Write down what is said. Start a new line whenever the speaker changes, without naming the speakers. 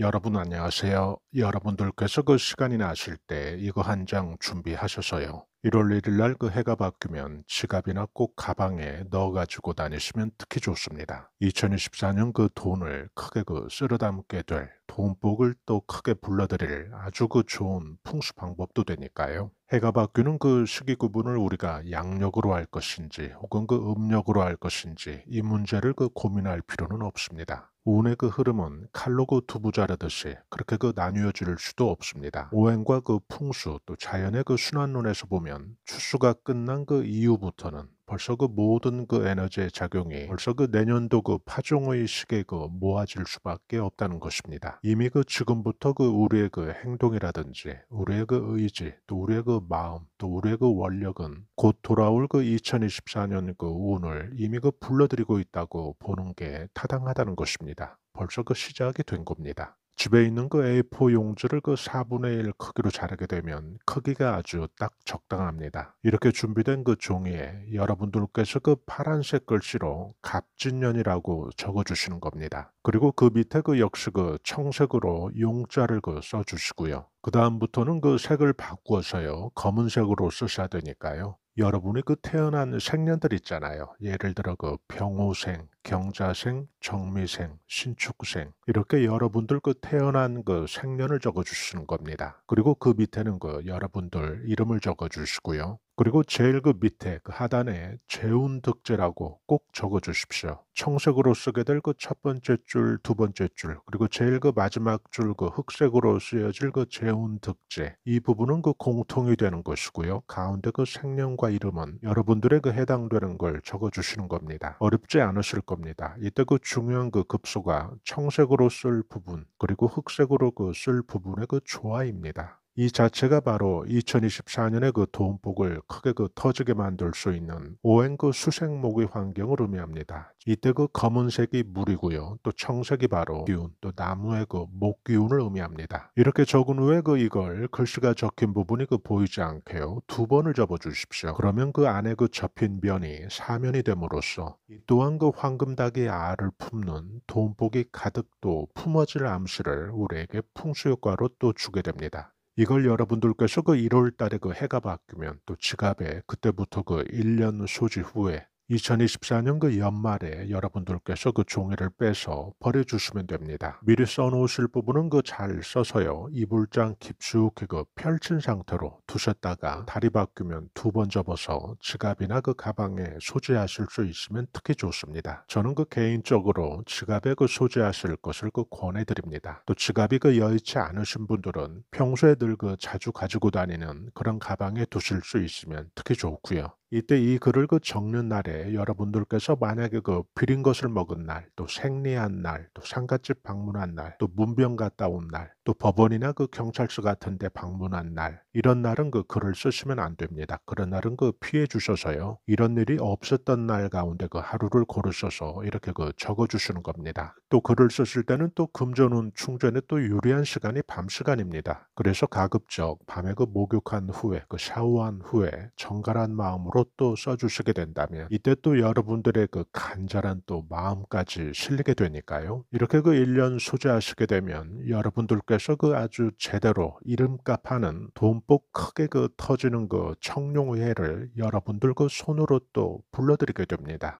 여러분 안녕하세요. 여러분들께서 그 시간이 나실 때 이거 한 장 준비하셔서요. 1월 1일 날 그 해가 바뀌면 지갑이나 꼭 가방에 넣어 가지고 다니시면 특히 좋습니다. 2024년 그 돈을 크게 그 쓸어 담게 될 돈복을 또 크게 불러드릴 아주 그 좋은 풍수 방법도 되니까요. 해가 바뀌는 그 시기 구분을 우리가 양력으로 할 것인지 혹은 그 음력으로 할 것인지 이 문제를 그 고민할 필요는 없습니다. 운의 그 흐름은 칼로 그 두부 자르듯이 그렇게 그 나뉘어질 수도 없습니다. 오행과 그 풍수 또 자연의 그 순환론에서 보면 추수가 끝난 그 이후부터는 벌써 그 모든 그 에너지의 작용이 벌써 그 내년도 그 파종의 시계에그 모아질 수밖에 없다는 것입니다. 이미 그 지금부터 그 우리의 그 행동이라든지 우리의 그 의지 또 우리의 그 마음 또 우리의 그 원력은 곧 돌아올 그 2024년 그 운을 이미 그 불러들이고 있다고 보는 게 타당하다는 것입니다. 벌써 그 시작이 된 겁니다. 집에 있는 그 A4 용지를 그 4분의 1 크기로 자르게 되면 크기가 아주 딱 적당합니다. 이렇게 준비된 그 종이에 여러분들께서 그 파란색 글씨로 갑진년이라고 적어주시는 겁니다. 그리고 그 밑에 그 역시 그 청색으로 용자를 그 써주시고요. 그 다음부터는 그 색을 바꾸어서요. 검은색으로 쓰셔야 되니까요. 여러분이 그 태어난 생년들 있잖아요. 예를 들어 그 병호생, 경자생, 정미생, 신축생 이렇게 여러분들 그 태어난 그 생년을 적어주시는 겁니다. 그리고 그 밑에는 그 여러분들 이름을 적어주시고요. 그리고 제일 그 밑에 그 하단에 재운 득재라고꼭 적어 주십시오. 청색으로 쓰게 될 그 첫 번째 줄, 두 번째 줄, 그리고 제일 그 마지막 줄 그 흑색으로 쓰여질 그 재운 득재이 부분은 그 공통이 되는 것이고요. 가운데 그 생년과 이름은 여러분들의 그 해당되는 걸 적어 주시는 겁니다. 어렵지 않으실 겁니다. 이때 그 중요한 그 급소가 청색으로 쓸 부분 그리고 흑색으로 그 쓸 부분의 그 조화입니다. 이 자체가 바로 2 0 2 4년에그 돈복을 크게 그 터지게 만들 수 있는 오행 그 수생목의 환경을 의미합니다. 이때 그 검은색이 물이고요. 또 청색이 바로 기운, 또 나무의 그 목기운을 의미합니다. 이렇게 적은 후에 그 이걸 글씨가 적힌 부분이 그 보이지 않게요. 두 번을 접어 주십시오. 그러면 그 안에 그 접힌 면이 사면이 됨으로써 또한 그 황금닭의 알을 품는 돈복이 가득 또 품어질 암수를 우리에게 풍수 효과로 또 주게 됩니다. 이걸 여러분들께서 그 1월 달에 그 해가 바뀌면 또 지갑에 그때부터 그 1년 소지 후에 2024년 그 연말에 여러분들께서 그 종이를 빼서 버려주시면 됩니다. 미리 써놓으실 부분은 그 잘 써서요. 이불장 깊숙이 그 펼친 상태로 두셨다가 다리 바뀌면 두 번 접어서 지갑이나 그 가방에 소지하실 수 있으면 특히 좋습니다. 저는 그 개인적으로 지갑에 그 소지하실 것을 그 권해드립니다. 또 지갑이 그 여의치 않으신 분들은 평소에 늘 그 자주 가지고 다니는 그런 가방에 두실 수 있으면 특히 좋고요. 이때 이 글을 그 적는 날에 여러분들께서 만약에 그 비린 것을 먹은 날, 또 생리한 날, 또 상갓집 방문한 날, 또 문병 갔다 온 날, 또 법원이나 그 경찰서 같은 데 방문한 날 이런 날은 그 글을 쓰시면 안 됩니다. 그런 날은 그 피해 주셔서요. 이런 일이 없었던 날 가운데 그 하루를 고르셔서 이렇게 그 적어 주시는 겁니다. 또 글을 쓰실 때는 또 금전운 충전에 또 유리한 시간이 밤 시간입니다. 그래서 가급적 밤에 그 목욕한 후에 그 샤워한 후에 정갈한 마음으로 또 써주시게 된다면 이때 또 여러분들의 그 간절한 또 마음까지 실리게 되니까요. 이렇게 그 1년 소재하시게 되면 여러분들께 그래서 그 아주 제대로 이름값 하는 돈복 크게 그 터지는 그 청룡회를 여러분들 그 손으로 또 불러드리게 됩니다.